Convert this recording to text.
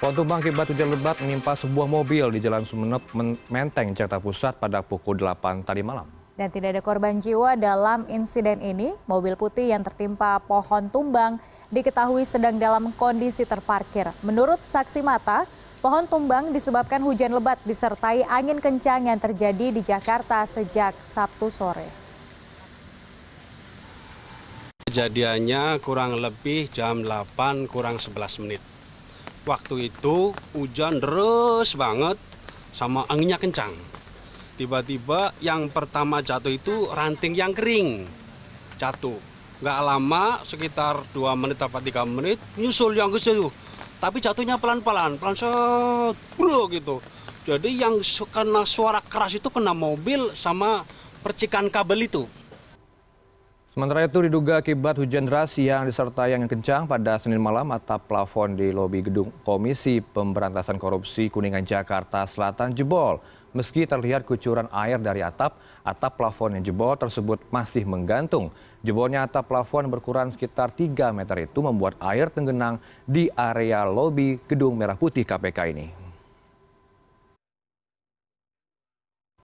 Pohon tumbang akibat hujan lebat menimpa sebuah mobil di Jalan Sumeneb, Menteng, Jakarta Pusat pada pukul 8 tadi malam. Dan tidak ada korban jiwa dalam insiden ini. Mobil putih yang tertimpa pohon tumbang diketahui sedang dalam kondisi terparkir. Menurut saksi mata, pohon tumbang disebabkan hujan lebat disertai angin kencang yang terjadi di Jakarta sejak Sabtu sore. Kejadiannya kurang lebih jam 8 kurang 11 menit. Waktu itu hujan deras banget sama anginnya kencang. Tiba-tiba yang pertama jatuh itu ranting yang kering. Jatuh. Nggak lama, sekitar dua menit atau 3 menit, nyusul yang kecil. Tapi jatuhnya pelan-pelan, pelan set, bro gitu. Jadi yang kena suara keras itu kena mobil sama percikan kabel itu. Sementara itu diduga akibat hujan deras yang disertai angin kencang pada Senin malam atap plafon di lobi gedung Komisi Pemberantasan Korupsi Kuningan Jakarta Selatan jebol. Meski terlihat kucuran air dari atap, atap plafon yang jebol tersebut masih menggantung. Jebolnya atap plafon berukuran sekitar 3 meter itu membuat air tenggenang di area lobi gedung Merah Putih KPK ini.